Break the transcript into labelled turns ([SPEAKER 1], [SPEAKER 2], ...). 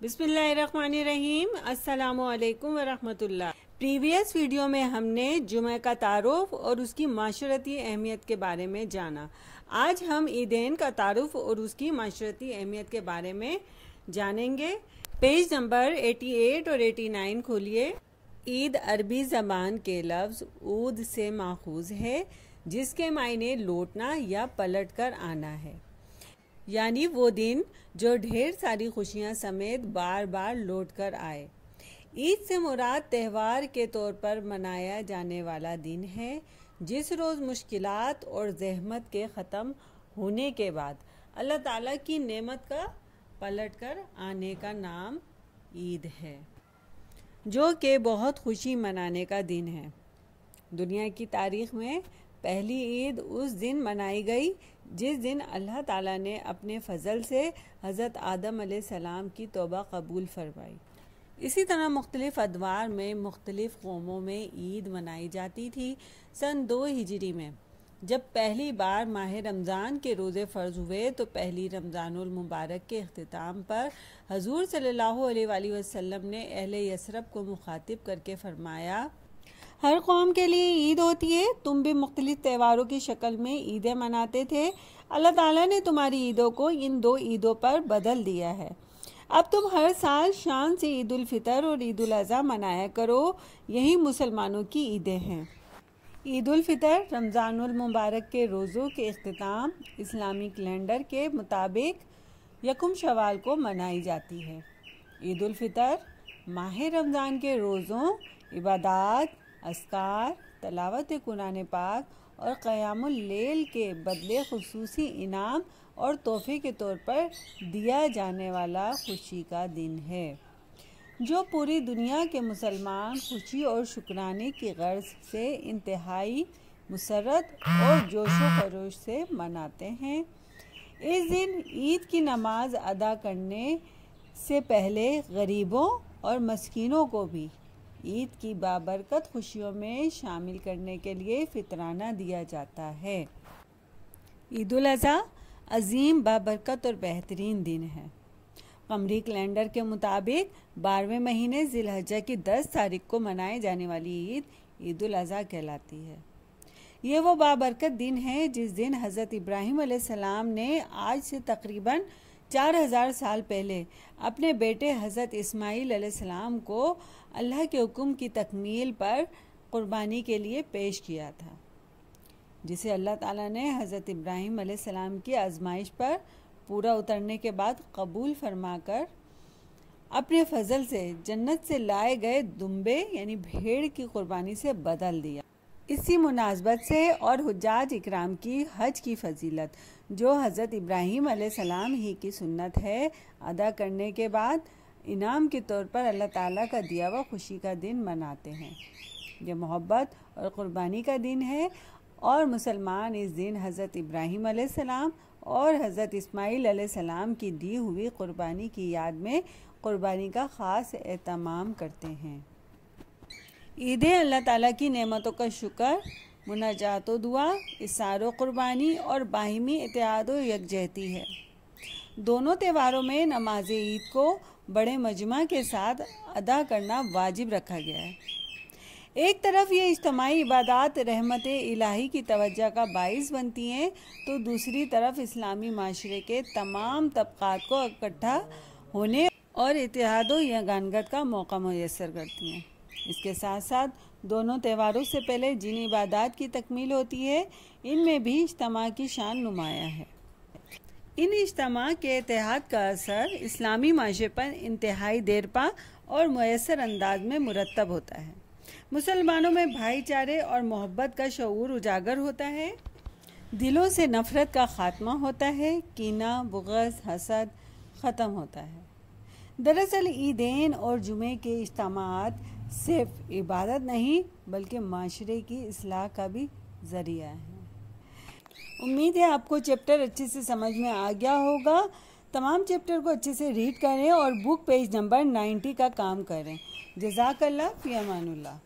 [SPEAKER 1] बिस्मिल्लाहिर्रहमानिर्रहीम अस्सलाम वालेकुम व रहमतुल्लाह प्रीवियस वीडियो में हमने जुमे का तारुफ और उसकी माशरती अहमियत के बारे में जाना आज हम ईदेन का तारुफ और उसकी माशरती अहमियत के बारे में जानेंगे पेज नंबर 88 और 89 खोलिए ईद अरबी जबान के लफ्ज़ ऊद से माखूज है जिसके मायने लौटना या पलट कर आना है यानी वो दिन जो ढेर सारी खुशियाँ समेत बार बार लौट कर आए ईद से मुराद त्यौहार के तौर पर मनाया जाने वाला दिन है जिस रोज़ मुश्किलात और जहमत के ख़त्म होने के बाद अल्लाह ताला की नेमत का पलट कर आने का नाम ईद है जो कि बहुत खुशी मनाने का दिन है दुनिया की तारीख में पहली ईद उस दिन मनाई गई जिस दिन अल्लाह ताला ने अपने फजल से हज़रत आदम सलाम की तोबा कबूल फरमाई इसी तरह मुख्तलिफ़ अदवार में मुख्तलिफ़ कौमों में ईद मनाई जाती थी सन दो हिजरी में जब पहली बार माह रमज़ान के रोज़े फ़र्ज हुए तो पहली मुबारक के अख्ताम पर हजूर सल्लल्लाहु अलैहि वसल्लम ने अहल यसरब को मुखातिब करके फ़रमाया हर कौम के लिए ईद होती है तुम भी मुख्तलिफ त्यौहारों की शक्ल में ईदें मनाते थे अल्लाह ताला ने तुम्हारी ईदों को इन दो ईदों पर बदल दिया है अब तुम हर साल शान से ईद फितर और ईद अज़ी मनाया करो यही मुसलमानों की ईदें हैं ईद फितर रमज़ानुल मुबारक के रोज़ों के अख्ताम इस्लामी कैलेंडर के मुताबिक यकुम शवाल को मनाई जाती है ईद फितर माह रमज़ान के रोज़ों इबादत असकार तलावत कुरान पाक और क़यामुल्लेल के बदले खसूस इनाम और तोहफे के तौर पर दिया जाने वाला खुशी का दिन है जो पूरी दुनिया के मुसलमान खुशी और शुक्राने की गर्ज से इंतहाई मुसरत और जोश खरोश से मनाते हैं इस दिन ईद की नमाज अदा करने से पहले गरीबों और मस्किनों को भी ईद की बाबरकत खुशियों में शामिल करने के लिए फितराना दिया जाता है ईद अज़ी अजीम बाबरकत और बेहतरीन दिन है कमरी कैलेंडर के मुताबिक बारहवें महीने जिलहजा की दस तारीख को मनाए जाने वाली ईद ईद अज़ी कहलाती है ये वो बाबरकत दिन है जिस दिन हज़रत इब्राहिम सलाम ने आज से तकरीबन चार हज़ार साल पहले अपने बेटे हज़रत इस्माइल सलाम को अल्लाह के हुक्म की तकमील पर क़ुरबानी के लिए पेश किया था जिसे अल्लाह ताला ने हज़रत इब्राहिम सलाम की आजमाइश पर पूरा उतरने के बाद कबूल फरमाकर अपने फजल से जन्नत से लाए गए दुम्बे यानी भेड़ की कुर्बानी से बदल दिया इसी मुनासबत से और हजाज इकराम की हज की फजीलत जो हज़रत इब्राहीम सलाम ही की सुन्नत है अदा करने के बाद इनाम के तौर पर अल्लाह ताला का दिया हुआ खुशी का दिन मनाते हैं यह मोहब्बत और क़ुरबानी का दिन है और मुसलमान इस दिन हज़रत इब्राहीम सलाम और हज़रत इस्माईल सलाम की दी हुई क़ुरबानी की याद में क़ुरबानी का ख़ास एहतमाम करते हैं ईद अल्लाह ताला की नेमतों का शुक्र मुनाजात दुआ इसार कुर्बानी और बाहिमी इतिहाद यकजहती है दोनों त्यौहारों में नमाज ईद को बड़े मजमा के साथ अदा करना वाजिब रखा गया है एक तरफ ये इज्तमाही इबादत रहमत इलाही की तवज्जा का बायस बनती हैं तो दूसरी तरफ इस्लामी माशरे के तमाम तबक़ात को इकट्ठा होने और इतिहाद यगानगत का मौका मैसर करती हैं इसके साथ साथ दोनों त्योहारों से पहले जिन इबादात की तकमील होती है इनमें भी इज्तम की शान नुमाया है इन इज्तम के एतिहाद का असर इस्लामी माशे पर इंतहाई देरपा और मैसर अंदाज में मुरतब होता है मुसलमानों में भाईचारे और मोहब्बत का शूर उजागर होता है दिलों से नफ़रत का ख़ात्मा होता है कीना बुगज़ हसद ख़त्म होता है दरअसल ईदेन और जुमे के इज्तम सिर्फ इबादत नहीं बल्कि माशरे की असलाह का भी ज़रिया है उम्मीद है आपको चैप्टर अच्छे से समझ में आ गया होगा तमाम चैप्टर को अच्छे से रीड करें और बुक पेज नंबर 90 का काम करें जजाकल्ला फ़ियामानुल्ला